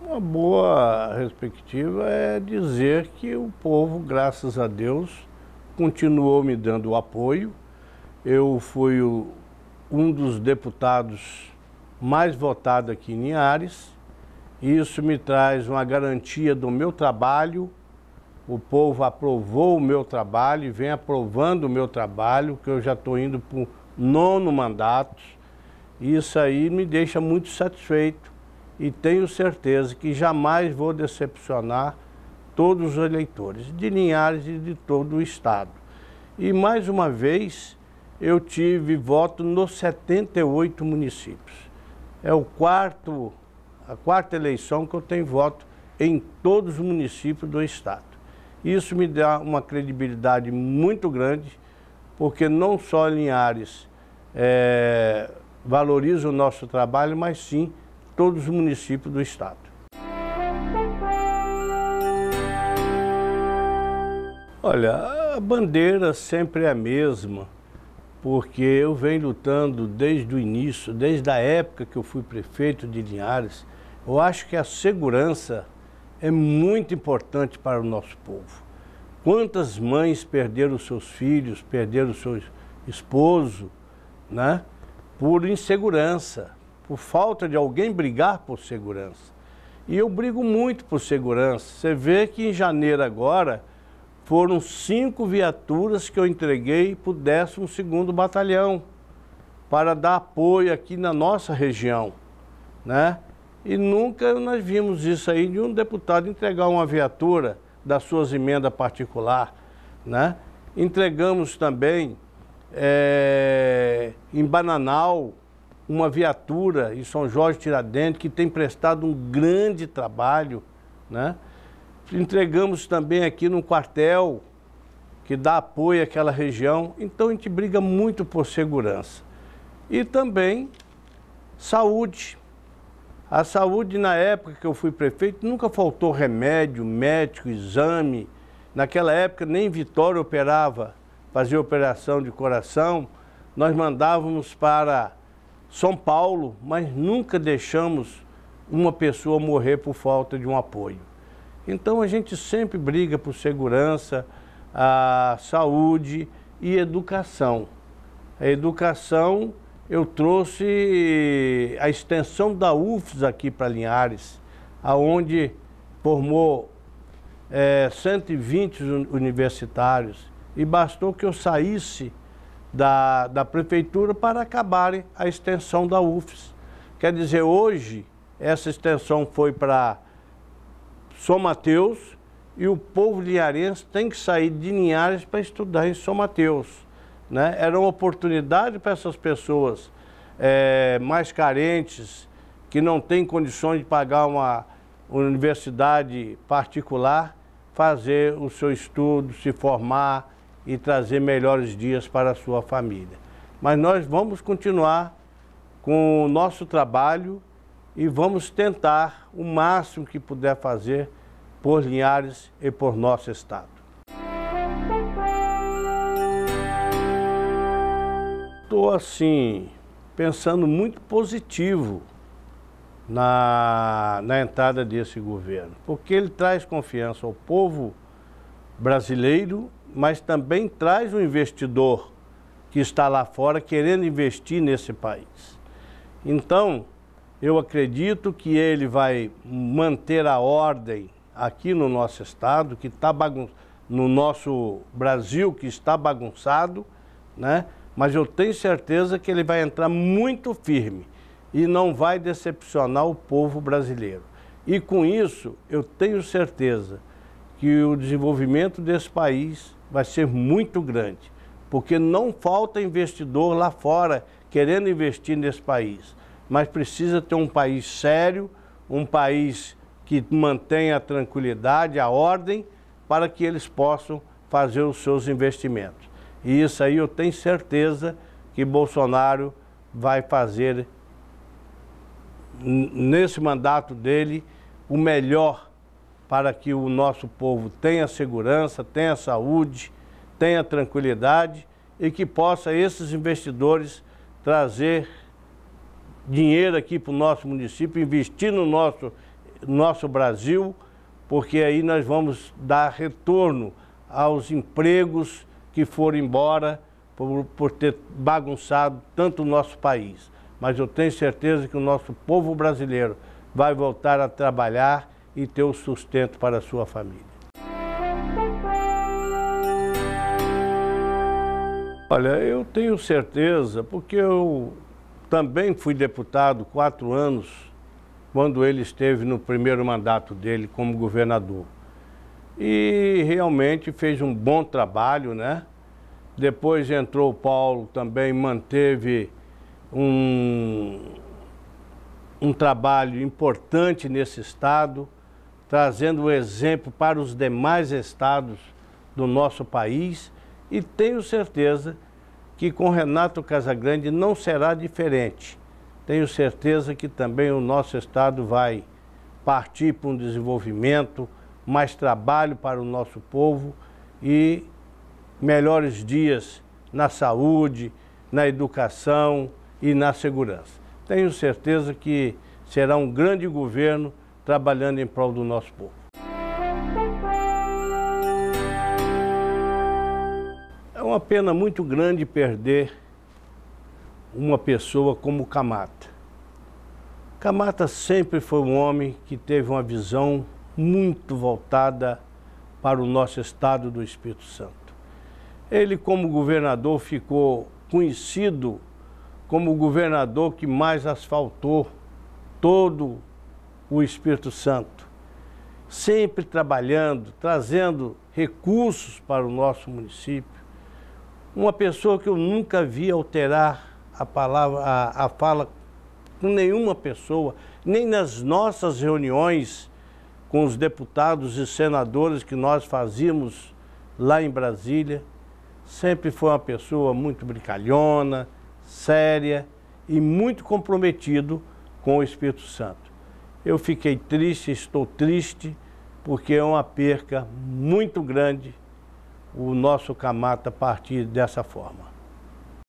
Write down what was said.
Uma boa perspectiva é dizer que o povo, graças a Deus, continuou me dando apoio. Eu fui o, um dos deputados mais votados aqui em Linhares. Isso me traz uma garantia do meu trabalho. O povo aprovou o meu trabalho e vem aprovando o meu trabalho, que eu já estou indo para o nono mandato. Isso aí me deixa muito satisfeito e tenho certeza que jamais vou decepcionar todos os eleitores de Linhares e de todo o estado. E mais uma vez eu tive voto nos 78 municípios. É o quarto a quarta eleição que eu tenho voto em todos os municípios do estado. Isso me dá uma credibilidade muito grande, porque não só Linhares é, valoriza o nosso trabalho, mas sim todos os municípios do estado. Olha, a bandeira sempre é a mesma, porque eu venho lutando desde o início, desde a época que eu fui prefeito de Linhares. Eu acho que a segurança é muito importante para o nosso povo. Quantas mães perderam seus filhos, perderam seu esposo, né? Por insegurança por falta de alguém brigar por segurança. E eu brigo muito por segurança. Você vê que em janeiro agora foram cinco viaturas que eu entreguei para o 12 Batalhão para dar apoio aqui na nossa região, né? E nunca nós vimos isso aí de um deputado entregar uma viatura das suas emendas particular, né? Entregamos também é, em Bananal, uma viatura em São Jorge Tiradentes que tem prestado um grande trabalho, né? Entregamos também aqui num quartel que dá apoio àquela região. Então a gente briga muito por segurança. E também saúde. A saúde, na época que eu fui prefeito, nunca faltou remédio, médico, exame. Naquela época, nem Vitória operava, fazia operação de coração. Nós mandávamos para são Paulo, mas nunca deixamos uma pessoa morrer por falta de um apoio. Então a gente sempre briga por segurança, a saúde e educação. A educação eu trouxe a extensão da UFS aqui para Linhares, aonde formou é, eh, 120 universitários e bastou que eu saísse da, da prefeitura para acabarem a extensão da UFES. Quer dizer, hoje essa extensão foi para São Mateus e o povo linharense tem que sair de Linhares para estudar em São Mateus. Né? Era uma oportunidade para essas pessoas é, mais carentes, que não têm condições de pagar uma universidade particular, fazer o seu estudo, se formar, e trazer melhores dias para a sua família. Mas nós vamos continuar com o nosso trabalho e vamos tentar o máximo que puder fazer por Linhares e por nosso Estado. Estou assim, pensando muito positivo na, na entrada desse governo, porque ele traz confiança ao povo brasileiro mas também traz o investidor que está lá fora querendo investir nesse país. Então, eu acredito que ele vai manter a ordem aqui no nosso estado, que está no nosso Brasil que está bagunçado, né? Mas eu tenho certeza que ele vai entrar muito firme e não vai decepcionar o povo brasileiro. E com isso, eu tenho certeza que o desenvolvimento desse país vai ser muito grande, porque não falta investidor lá fora querendo investir nesse país, mas precisa ter um país sério, um país que mantenha a tranquilidade, a ordem, para que eles possam fazer os seus investimentos. E isso aí eu tenho certeza que Bolsonaro vai fazer nesse mandato dele o melhor para que o nosso povo tenha segurança, tenha saúde, tenha tranquilidade e que possa esses investidores trazer dinheiro aqui para o nosso município, investir no nosso, nosso Brasil, porque aí nós vamos dar retorno aos empregos que foram embora por, por ter bagunçado tanto o nosso país. Mas eu tenho certeza que o nosso povo brasileiro vai voltar a trabalhar e ter o sustento para a sua família. Olha, eu tenho certeza, porque eu também fui deputado quatro anos, quando ele esteve no primeiro mandato dele como governador. E realmente fez um bom trabalho, né? Depois entrou o Paulo também, manteve um, um trabalho importante nesse estado trazendo o exemplo para os demais estados do nosso país e tenho certeza que com Renato Casagrande não será diferente. Tenho certeza que também o nosso estado vai partir para um desenvolvimento, mais trabalho para o nosso povo e melhores dias na saúde, na educação e na segurança. Tenho certeza que será um grande governo trabalhando em prol do nosso povo. É uma pena muito grande perder uma pessoa como Camata. Camata sempre foi um homem que teve uma visão muito voltada para o nosso estado do Espírito Santo. Ele, como governador, ficou conhecido como o governador que mais asfaltou todo o Espírito Santo, sempre trabalhando, trazendo recursos para o nosso município. Uma pessoa que eu nunca vi alterar a palavra, a, a fala com nenhuma pessoa, nem nas nossas reuniões com os deputados e senadores que nós fazíamos lá em Brasília, sempre foi uma pessoa muito brincalhona, séria e muito comprometido com o Espírito Santo. Eu fiquei triste, estou triste, porque é uma perca muito grande o nosso Camata partir dessa forma.